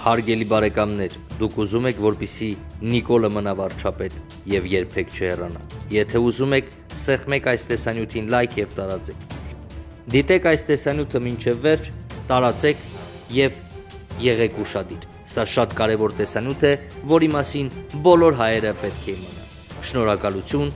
Հարգելի բարեկամներ, դուք ուզում եք, որպիսի Նիկոլը մնա վարչապետ եւ երբեք չհեռանա։ Եթե ուզում եք, սեղմեք այս տեսանյութին լայք եւ տարածեք։ Դիտեք այս տեսանյութը մինչև վերջ, տարածեք եւ եղեք ուշադիր։ Սա շատ կարևոր տեսանյութ է, որի մասին բոլոր հայերը պետք է իմանան։ Շնորհակալություն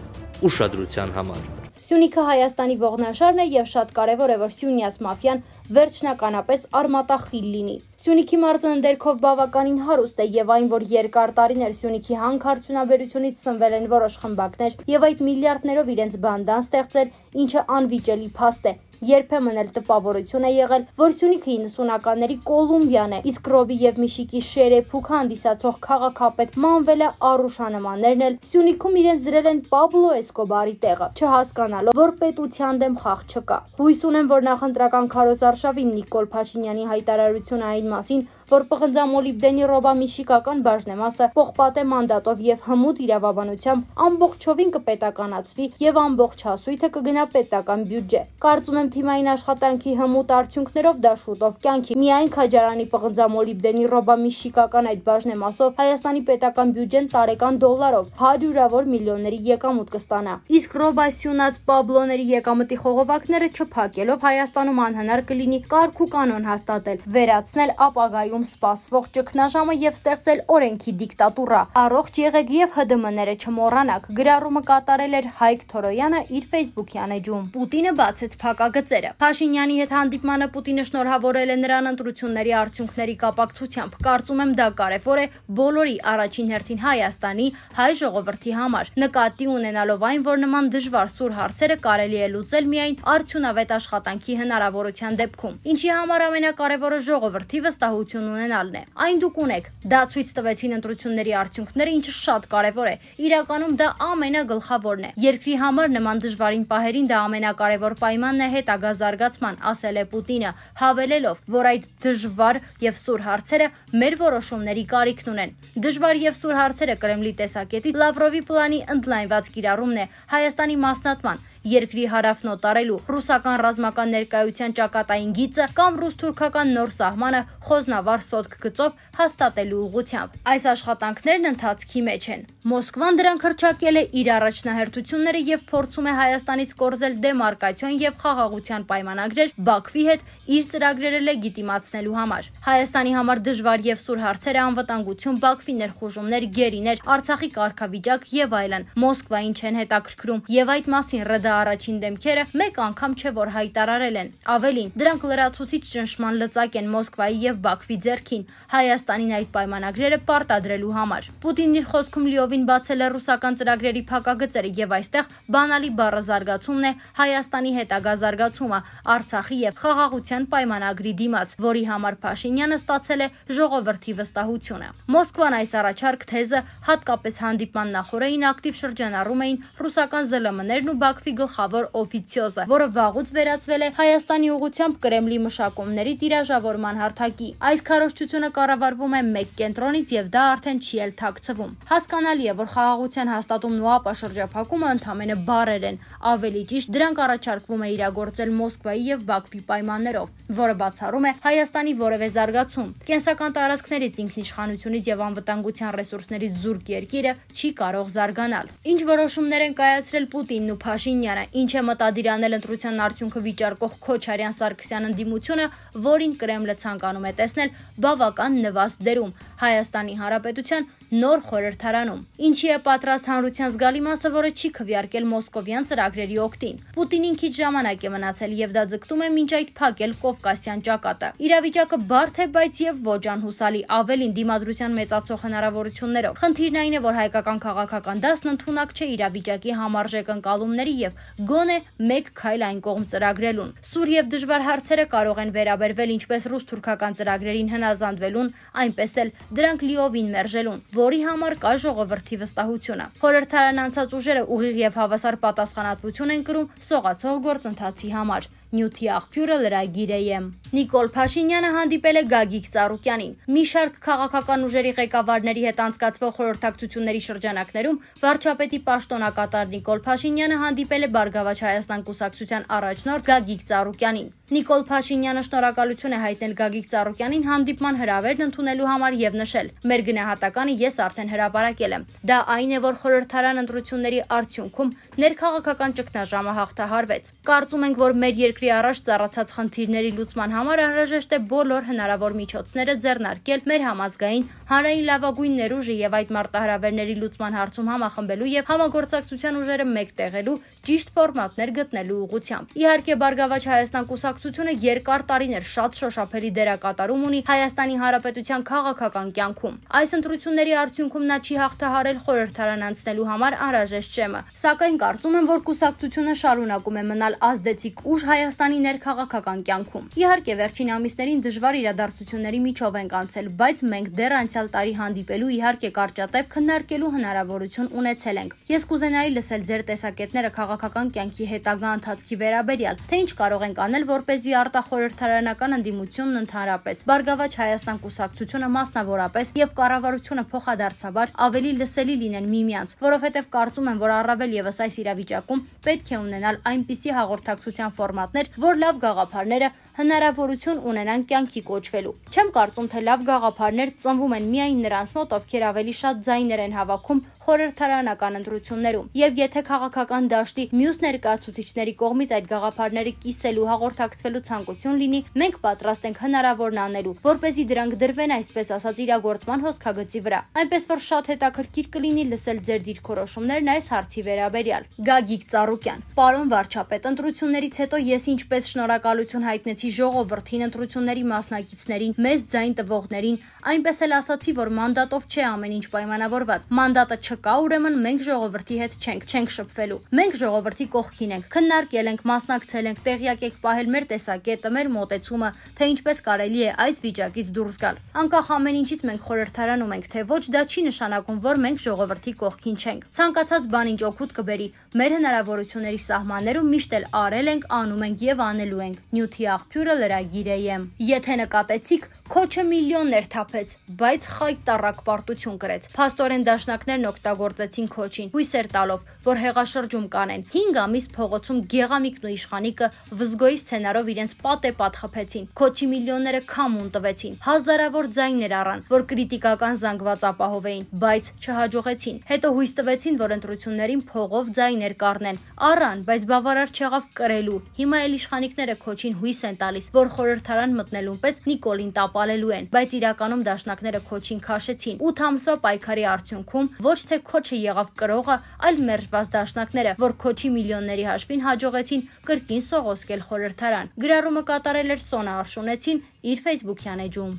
ուշադրության համար։ Սյունիքը Հայաստանի ողնաշարն է եւ շատ կարեւոր է, որ Սյունյաց մաֆիան վերջնականապես արմատախիլ լինի։ Սյունիքի մարզն դերքով բավականին հարուստ է եւ այն, որ երկար տարիներ Սյունիքի հանքարդյունաբերությունից սնվել են որոշ խմբակներ եւ այդ միլիարդներով իրենց բանդան ստեղծել, ինչը անվիճելի փաստ է երբեմն էլ տպավորություն է եղել, որ Սյունիքը 90-ականների Կոլումբիան է, իսկ Ռոբի եւ Միշիկի շերեփուք հանդիսացող քաղաքապետ Մանվելը Արուշանմաններն էլ Սյունիքում իրենց զրել են Պաբլո Էսկոբարի տեղը, չհասկանալով, որ պետության դեմ խաղ չկա։ Հույս ունեմ, որ նախընտրական քարոզարշավին Նիկոլ Փաշինյանի հայտարարությունը այն մասին, որ պղնձա մոլիբդենի ռոբամիշիկական բաժնեմասը փոխպատե մանդատով եւ հմուտ իրավաբանությամբ ամբողջովին կպետականացվի եւ ամբողջ հասույթը կգնա պետական բյուջե։ Կարծում եմ թիմային աշխատանքի հմուտ արդյունքներով դա շուտով կյանքի միայն Քաջարանի պղնձա մոլիբդենի ռոբամիշիկական այդ բաժնեմասով Հայաստանի պետական բյուջեն տարեկան դոլարով հարյուրավոր միլիոնների եկամուտ կստանա։ Իսկ ռոբասյունած պաբլոների եկամտի խողովակները չփակելով Հայաստանում անհնար կլինի կարգ ու կանոն հաստատել, վերացնել ապագայում դեպքում սպասվող ճգնաժամը եւ ստեղծել օրենքի դիկտատուրա։ Առողջ եղեք եւ ՀԴՄ-ները չմոռանաք։ Գրառումը կատարել էր Հայկ Թորոյանը իր Facebook-յան էջում։ Պուտինը բացեց փակագծերը։ Փաշինյանի հետ հանդիպմանը Պուտինը շնորհավորել է նրան ընտրությունների արդյունքների կապակցությամբ։ Կարծում եմ դա կարևոր է բոլորի առաջին հերթին Հայաստանի հայ ժողովրդի համար։ Նկատի ունենալով այն, որ նման դժվար սուր հարցերը կարելի է լուծել միայն արդյունավետ աշխատանքի հնարավորության դեպքում։ Ինչի համար ամենակարևորը ժողովրդի վստահություն տեղն ունենալն է։ Այն դուք ունեք։ Դա ցույց տվեցին ընտրությունների արդյունքները, ինչը շատ կարևոր է։ Իրականում դա ամենագլխավորն է։ Երկրի համար նման դժվարին պահերին դա ամենակարևոր պայմանն է հետագա զարգացման, ասել է Պուտինը, հավելելով, որ այդ դժվար եւ սուր հարցերը մեր որոշումների կարիքն ունեն։ Դժվար եւ սուր հարցերը Կրեմլի տեսակետի Լավրովի պլանի ընդլայնված կիրառումն է Հայաստանի մասնատման երկրի հարավն օտարելու ռուսական ռազմական ներկայության ճակատային գիծը կամ ռուս-թուրքական նոր սահմանը խոզնավար սոտք գծով հաստատելու ուղությամբ։ Այս աշխատանքներն ընթացքի մեջ են։ Մոսկվան դրանք հրճակել է իր առաջնահերթությունները եւ փորձում է Հայաստանից կորզել դեմարկացիոն եւ խաղաղության պայմանագրեր Բաքվի հետ իր ծրագրերը լեգիտիմացնելու համար։ Հայաստանի համար դժվար եւ սուր հարցերը անվտանգություն, Բաքվի ներխուժումներ, գերիներ, Արցախի կարգավիճակ եւ այլն Մոսկվային չեն հետաքրքրում եւ այդ մասին ՌԴ դա առաջին դեմքերը մեկ անգամ չէ որ հայտարարել են։ Ավելին, դրանք լրացուցիչ ճնշման լծակ են Մոսկվայի եւ Բաքվի ձեռքին Հայաստանին այդ պայմանագրերը պարտադրելու համար։ Պուտինն իր խոսքում լիովին բացել է ռուսական ծրագրերի փակագծերը եւ այստեղ բանալի բառը զարգացումն է Հայաստանի հետագա զարգացումը Արցախի եւ խաղաղության պայմանագրի դիմաց, որի համար Փաշինյանը ստացել է ժողովրդի վստահությունը։ Մոսկվան այս առաջարկ թեզը հատկապես հանդիպման նախորդին ակտիվ շրջանառում էին ռուսական ԶԼՄ-ներն ու Բաքվի գլխավոր օֆիցիոզը, որը վաղուց վերածվել է Հայաստանի ուղությամբ Կրեմլի մշակումների տիրաժավորման հարթակի։ Այս քարոշչությունը կառավարվում է մեկ կենտրոնից եւ դա արդեն չի էլ թաքցվում։ Հասկանալի է, որ խաղաղության հաստատումն ու ապաշրջափակումը ընդամենը բարեր են, ավելի ճիշտ դրանք առաջարկվում է իրագործել Մոսկվայի եւ Բաքվի պայմաններով, որը բացառում է Հայաստանի որևէ զարգացում։ Կենսական տարածքներից ինքնիշխանությունից եւ անվտանգության ռեսուրսներից զուրկ երկիրը չի կարող զարգանալ։ Ինչ որոշումներ են կայացրել Պուտինն ու Փաշինյանը Սարգսյանը։ Ինչ է մտադիր անել ընտրության արդյունքը վիճարկող Քոչարյան Սարգսյան ընդդիմությունը, որին Կրեմլը ցանկանում է տեսնել բավական նվազ դերում Հայաստանի Հանրապետության նոր խորհրդարանում։ Ինչի է պատրաստ հանրության զգալի մասը, որը չի քվյարկել մոսկովյան ծրագրերի օկտին։ Պուտինին քիչ ժամանակ է մնացել եւ դա ձգտում է մինչ այդ փակել Կովկասյան ճակատը։ Իրավիճակը բարդ է, բայց եւ ոչ անհուսալի, ավելին դիմադրության մեծացող հնարավորություններով։ Խնդիրն այն է, որ հայկական քաղաքական դասն ընդունակ չէ իրավիճակի համարժեք ընկալումների եւ գոնե մեկ քայլ այն կողմ ծրագրելուն։ Սուր եւ դժվար հարցերը կարող են վերաբերվել ինչպես ռուս-թուրքական ծրագրերին հնազանդվելուն, այնպես էլ դրանք լիովին մերժելուն որի համար կա ժողովրդի վստահությունը։ Խորհրդարան անցած ուժերը ուղիղ եւ հավասար պատասխանատվություն են կրում սողացող գործընթացի համար։ Նյութի աղբյուրը լրագիր է եմ։ Նիկոլ Փաշինյանը հանդիպել է Գագիկ Ծառուկյանին։ Մի շարք քաղաքական ուժերի ղեկավարների հետ անցկացվող խորհրդակցությունների շրջանակներում վարչապետի պաշտոնակատար Նիկոլ Փաշինյանը հանդիպել է Բարգավաճ Հայաստան կուսակցության առաջնորդ Գագիկ Ծառուկյանին։ Նիկոլ Փաշինյանը շնորհակալություն է հայտնել Գագիկ Ծառուկյանին հանդիպման հրավերն ընդունելու համար եւ նշել. «Մեր գնահատականը ես արդեն հրապարակել եմ։ Դա այն է, որ խորհրդարան ընտրությունների արդյունքում ներքաղաքական ճգնաժամը հաղթահարվեց։ Կարծում ենք, որ մեր երկրի առաջ ծառացած խնդիրների լուծման համար համար անհրաժեշտ է բոլոր հնարավոր միջոցները ձեռնարկել մեր համազգային հանրային լավագույն ներուժը եւ այդ մարտահրավերների լուծման հարցում համախմբելու եւ համագործակցության ուժերը մեկտեղելու ճիշտ ֆորմատներ գտնելու ուղղությամբ։ Իհարկե Բարգավաճ Հայաստան կուսակցությունը երկար տարիներ շատ շոշափելի դերակատարում ունի Հայաստանի Հանրապետության քաղաքական կյանքում։ Այս ընտրությունների արդյունքում նա չի հաղթահարել խորհրդարան անցնելու համար անհրաժեշտ շեմը, սակայն կարծում եմ, որ կուսակցությունը շարունակում է մնալ ազդեցիկ ուժ Հայաստանի ներքաղաքական կյանքում։ Իհարկե իհարկե, վերջին ամիսներին դժվար իրադարձությունների միջով ենք անցել, բայց մենք դեռ անցյալ տարի հանդիպելու իհարկե կարճատև քննարկելու հնարավորություն ունեցել ենք։ Ես կուզենայի լսել ձեր տեսակետները քաղաքական կյանքի հետագա ընթացքի վերաբերյալ, թե ինչ կարող ենք անել, որպեսզի արտախորհրդարանական ընդդիմությունն ընդհանրապես, Բարգավաճ Հայաստան կուսակցությունը մասնավորապես եւ կառավարությունը փոխադարձաբար ավելի լսելի լինեն միմյանց, որովհետեւ կարծում եմ, որ առավել եւս այս իրավիճակում պետք է ունենալ այնպիսի հաղորդակցության ֆորմատներ, որ լավ գաղափարները հնարավորություն ունենան կյանքի կոչվելու։ Չեմ կարծում, թե լավ գաղափարներ ծնվում են միայն նրանց մոտ, ովքեր ավելի շատ ձայներ են հավաքում խորհրդարանական ընտրություններում։ Եվ եթե քաղաքական դաշտի մյուս ներկայացուցիչների կողմից այդ գաղափարները կիսելու հաղորդակցվելու ցանկություն լինի, մենք պատրաստ ենք հնարավորն անելու, որ เป զի դրանք դրվեն այսպես ասած իրագործման հոսքագծի վրա։ Այնպես որ շատ հետաքրքիր կլինի լսել ձեր դիրքորոշումներն այս հարցի վերաբերյալ։ Գագիկ Ծառուկյան, պարոն վարչապետ, ընտրություններից հետո ես ինչպես շնորհակալություն հայտնեցի ասացի ժողովրդին, ընտրությունների մասնակիցներին, մեզ ձայն տվողներին, այնպես էլ ասացի, որ մանդատով չէ ամեն ինչ պայմանավորված։ Մանդատը չկա, ուրեմն մենք ժողովրդի հետ չենք, չենք շփվելու։ Մենք ժողովրդի կողքին ենք, քննարկել ենք, մասնակցել ենք, տեղյակ ենք պահել մեր տեսակետը, մեր մտածումը, թե ինչպես կարելի է այս վիճակից դուրս գալ։ Անկախ ամեն ինչից մենք խորհրդարանում ենք, թե ոչ դա չի նշանակում, որ մենք ժողովրդի կողքին չենք։ Ցանկացած բան ինչ օգուտ կբերի, մեր հնարավորությունների սահմաններում միշտ էլ արել ենք, անում ենք եւ անելու ենք։ Նյութի աղբյուր աղբյուրը լրագիրը եմ։ Եթե նկատեցիք, Քոչը միլիոններ թափեց, բայց խայտ տարակ պարտություն գրեց։ Փաստորեն դաշնակներն օգտագործեցին Քոչին, հույսեր տալով, որ հեղաշրջում կանեն։ 5 ամիս փողոցում Գեղամիկն ու Իշխանիկը վզգոյի սցենարով իրենց պատե պատխփեցին։ Քոչի միլիոնները քամուն տվեցին։ Հազարավոր ձայներ առան, որ քրիտիկական զանգված ապահով էին, բայց չհաջողեցին։ Հետո հույս տվեցին, որ ընտրություններին փողով ձայներ կառնեն։ Առան, բայց բավարար չեղավ կրելու։ Հիմա էլ Իշխանիկները Քոչին հույս են տալիս, որ խորհրդարան մտնելուն պես Նիկոլին տապալելու են, բայց իրականում դաշնակները քոչին քաշեցին։ 8 ամսվա պայքարի արդյունքում ոչ թե քոչը եղավ կրողը, այլ մերժված դաշնակները, որ քոչի միլիոնների հաշվին հաջողեցին կրկին սողոսկել խորհրդարան։ Գրառումը կատարել էր Սոնա Արշունեցին իր Facebook-յան էջում։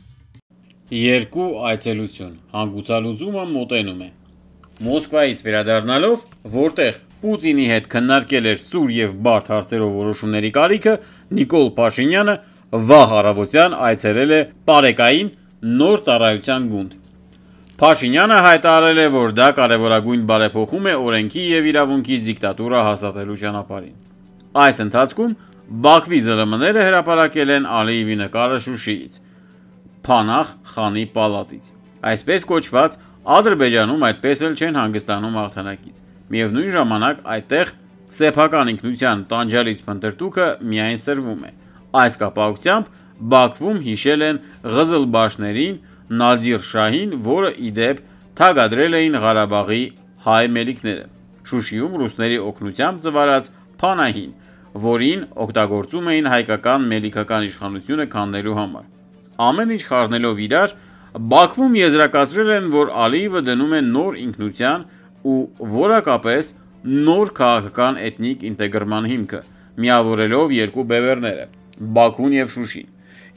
Երկու այցելություն։ Հանգուցալուծումը մոտենում է։ Մոսկվայից վերադառնալով, որտեղ Պուտինի հետ քննարկել էր սուր եւ բարդ հարցերով որոշումների կարիքը, Նիկոլ Փաշինյանը վաղ առավոտյան այցելել է Պարեկային նոր ծառայության գունդ։ Փաշինյանը հայտարարել է, որ դա կարևորագույն բարեփոխում է օրենքի եւ իրավունքի դիկտատուրա հաստատելու ճանապարհին։ Այս ընթացքում Բաքվի ԶԼՄ-ները հրապարակել են Ալիևի նկարը Շուշիից, Փանախ խանի պալատից։ Այսպես կոչված Ադրբեջանում այդպես էլ չեն հանգստանում հաղթանակից։ Միևնույն ժամանակ այդտեղ սեփական ինքնության տանջալից փնտրտուքը միայն սրվում է։ Այս կապակցությամբ Բաքվում հիշել են Ղզլբաշներին, Նադիր Շահին, որը իդեպ թագադրել էին Ղարաբաղի հայ մելիքները։ Շուշիում ռուսների օգնությամբ ծվարած Փանահին, որին օգտագործում էին հայկական մելիքական իշխանությունը քանդելու համար։ Ամեն ինչ խառնելով իրար, Բաքվում եզրակացրել են, որ Ալիևը դնում է նոր ինքնության ու որակապես նոր քաղաքական էթնիկ ինտեգրման հիմքը, միավորելով երկու բևեռները՝ Բաքուն և Շուշին,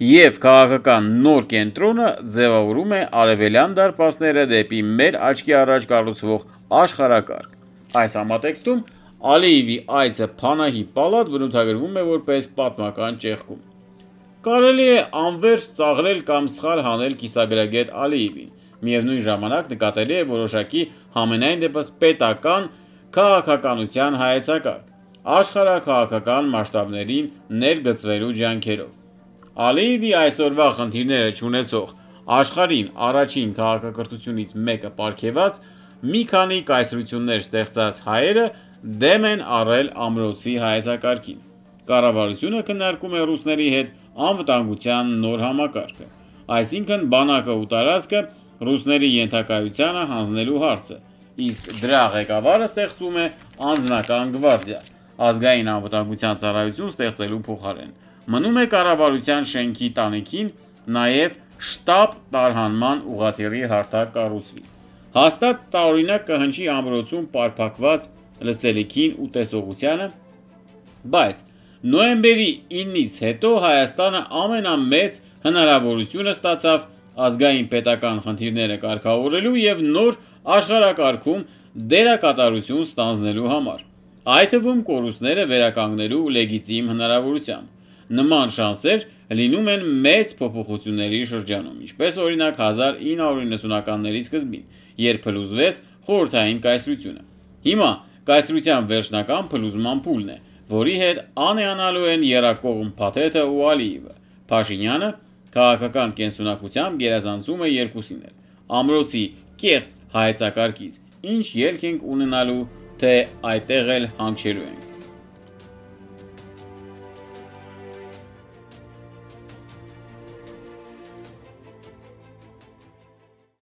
և քաղաքական նոր կենտրոնը ձևավորում է արևելյան դարպասները դեպի մեր աչքի առաջ կառուցվող աշխարհակարգ: Այս համատեքստում Ալիևի այցը Փանահի պալատ բնութագրվում է որպես պատմական ճեղքում։ Կարելի է անվերջ ծաղրել կամ սխալ հանել կիսագրագետ Ալիևին, միևնույն ժամանակ նկատելի է որոշակի, համենայն դեպս պետական քաղաքականության հայեցակարգ, աշխարհաքաղաքական մասշտաբներին ներգծվելու ջանքերով։ Ալիևի այսօրվա խնդիրները չունեցող աշխարհին առաջին քաղաքակրթությունից մեկը պարգևած մի քանի կայսրություններ ստեղծած հայերը դեմ են առել ամրոցի հայեցակարգին։ Կառավարությունը քննարկում է ռուսների հետ անվտանգության նոր համակարգը, այսինքն բանակը ու տարածքը ռուսների ենթակայությանը հանձնելու հարցը, իսկ դրա ղեկավարը ստեղծում է անձնական գվարդիա, ազգային անվտանգության ծառայություն ստեղծելու փոխարեն։ Մնում է կառավարության շենքի տանիքին նաև շտաբ տարհանման ուղղաթիռի հարթակ կառուցվի։ Հաստատ տարօրինակ կհնչի ամրոցում պարփակված լսելիքին ու տեսողությանը, բայց նոեմբերի 9-ից հետո Հայաստանը ամենամեծ հնարավորությունը ստացավ ազգային պետական խնդիրները կարգավորելու եւ նոր աշխարակարգում դերակատարություն ստանձնելու համար, այդ թվում կորուստները վերականգնելու լեգիտիմ հնարավորությամբ։ Նման շանսեր լինում են մեծ փոփոխությունների շրջանում, ինչպես օրինակ 1990-ականների սկզբին, երբ փլուզվեց խորհրդային կայսրությունը։ Հիմա կայսրության վերջնական փլուզման փուլն է, որի հետ անեանալու են երակողմ Փաթեթը ու Ալիևը։ Փաշինյանը քաղաքական կենսունակությամբ գերազանցում է երկուսին էլ՝ ամրոցի կեղծ հայեցակարգից, ինչ ելք ենք ունենալու, թե այդտեղ էլ հանգչելու ենք։